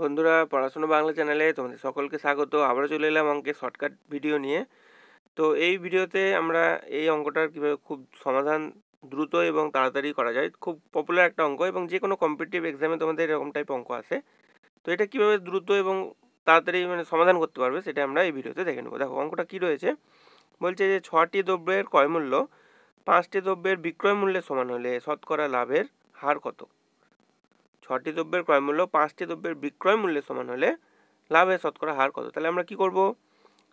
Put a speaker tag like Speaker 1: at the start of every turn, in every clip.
Speaker 1: বন্ধুরা পড়াশোনা বাংলা চ্যানেলে তোমাদের সকলকে স্বাগত আবারও চলে এলাম অঙ্কের শর্টকাট ভিডিও নিয়ে তো এই ভিডিওতে আমরা এই অঙ্কটার কীভাবে খুব সমাধান দ্রুত এবং তাড়াতাড়ি করা যায় খুব পপুলার একটা অঙ্ক এবং যে কোনো কম্পিটিটিভ এক্সামে তোমাদের এরকম টাইপ অঙ্ক আছে তো এটা কীভাবে দ্রুত এবং তাড়াতাড়ি মানে সমাধান করতে পারবে সেটা আমরা এই ভিডিওতে দেখে নেবো দেখো অঙ্কটা কী রয়েছে বলছে যে ছটি দ্রব্যের ক্রয়মূল্য পাঁচটি দ্রব্যের বিক্রয় মূল্যের সমান হলে শতকরা লাভের হার কত ছটি দ্রব্যের ক্রয় মূল্য পাঁচটি দ্রব্যের বিক্রয় মূল্যের সমান হলে লাভের শতকরা হার কত তাহলে আমরা কি করব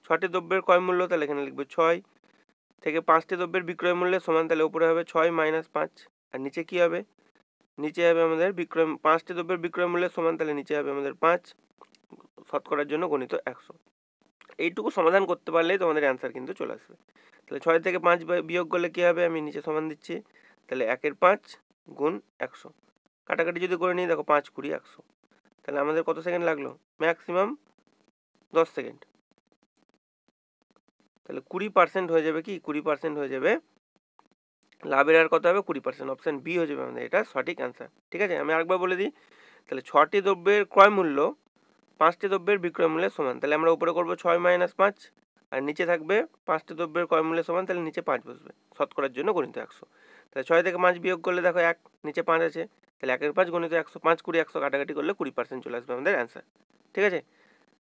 Speaker 1: ছটি দ্রব্যের ক্রয়মূল্য তাহলে এখানে লিখবো ছয় থেকে পাঁচটি দ্রব্যের বিক্রয় মূল্যের সমান তাহলে উপরে হবে ছয় মাইনাস পাঁচ আর নিচে কি হবে নিচে হবে আমাদের বিক্রয় পাঁচটি দ্রব্যের বিক্রয় মূল্যের সমান তাহলে নিচে হবে আমাদের পাঁচ শতকরার জন্য গণিত একশো এইটুকু সমাধান করতে পারলেই তোমাদের অ্যান্সার কিন্তু চলে আসবে তাহলে ছয় থেকে পাঁচ বিয়োগ করলে কী হবে আমি নিচে সমান দিচ্ছি তাহলে একের পাঁচ গুণ একশো কাটাকাটি যদি করে নিই দেখো পাঁচ কুড়ি একশো তাহলে আমাদের কত সেকেন্ড লাগলো ম্যাক্সিমাম দশ সেকেন্ড তাহলে কুড়ি পার্সেন্ট হয়ে যাবে কি কুড়ি পার্সেন্ট হয়ে যাবে লাভের আর কত হবে কুড়ি পার্সেন্ট অপশান বি হয়ে যাবে আমাদের এটা সঠিক অ্যান্সার ঠিক আছে আমি আরেকবার বলে দিই তাহলে ছটি দ্রব্যের ক্রয় মূল্য পাঁচটি দ্রব্যের বিক্রয় মূল্যের সমান তাহলে আমরা উপরে করবো ছয় মাইনাস পাঁচ আর নিচে থাকবে পাঁচটি দ্রব্যের ক্রয় মূল্যের সমান তাহলে নিচে পাঁচ বসবে শতকরার জন্য গণিত একশো তাহলে ছয় থেকে পাঁচ বিয়োগ করলে দেখো এক নিচে পাঁচ আছে তাহলে একের পাঁচ গণিত একশো পাঁচ কুড়ি একশো কাটাকাটি করলে কুড়ি পার্সেন্ট চলে আসবে আমাদের অ্যান্সার ঠিক আছে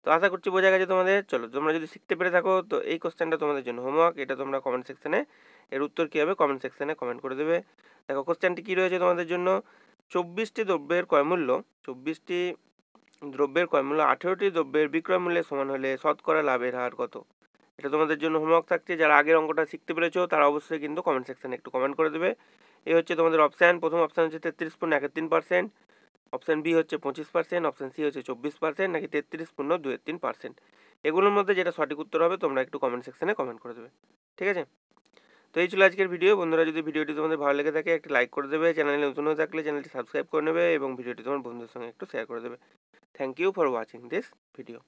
Speaker 1: তো আশা করছি বোঝা গেছে তোমাদের চলো তোমরা যদি শিখতে পেরে থাকো তো এই কোশ্চেনটা তোমাদের জন্য হোমওয়ার্ক এটা তোমরা কমেন্ট সেকশানে এর উত্তর কী হবে কমেন্ট সেকশানে কমেন্ট করে দেবে দেখো কোশ্চেনটি কী রয়েছে তোমাদের জন্য চব্বিশটি দ্রব্যের ক্রয়মূল্য চব্বিশটি দ্রব্যের কয়মূল্য আঠেরোটি দ্রব্যের বিক্রয় মূল্যের সমান হলে শতকরা লাভের হার কত এটা তোমাদের জন্য হোমওয়ার্ক থাকছে যারা আগের অঙ্কটা শিখতে পেরেছো তারা অবশ্যই কিন্তু কমেন্ট সেকশানে একটু কমেন্ট করে দেবে এই হচ্ছে তোমাদের অপশান প্রথম অপশান হচ্ছে তেত্রিশ পূর্ণ একের তিন পার্সেন্ট অপশান বি হচ্ছে পঁচিশ পার্সেন্ট অপশান সি হচ্ছে চব্বিশ পার্সেন্ট নাকি তেত্রিশ পূর্ণ দুয়ের তিন পার্সেন্ট এগুলোর মধ্যে যেটা সঠিক উত্তর হবে তোমরা একটু কমেন্ট সেকশানে কমেন্ট করে দেবে ঠিক আছে তো এই ছিল আজকের ভিডিও বন্ধুরা যদি ভিডিওটি তোমাদের ভালো লেগে থাকে একটা লাইক করে দেবে চ্যানেলে নতুন হয়ে থাকলে চ্যানেলটি সাবস্ক্রাইব করে নেবে এবং ভিডিওটি তোমার বন্ধুদের সঙ্গে একটু শেয়ার করে দেবে thank you for watching this video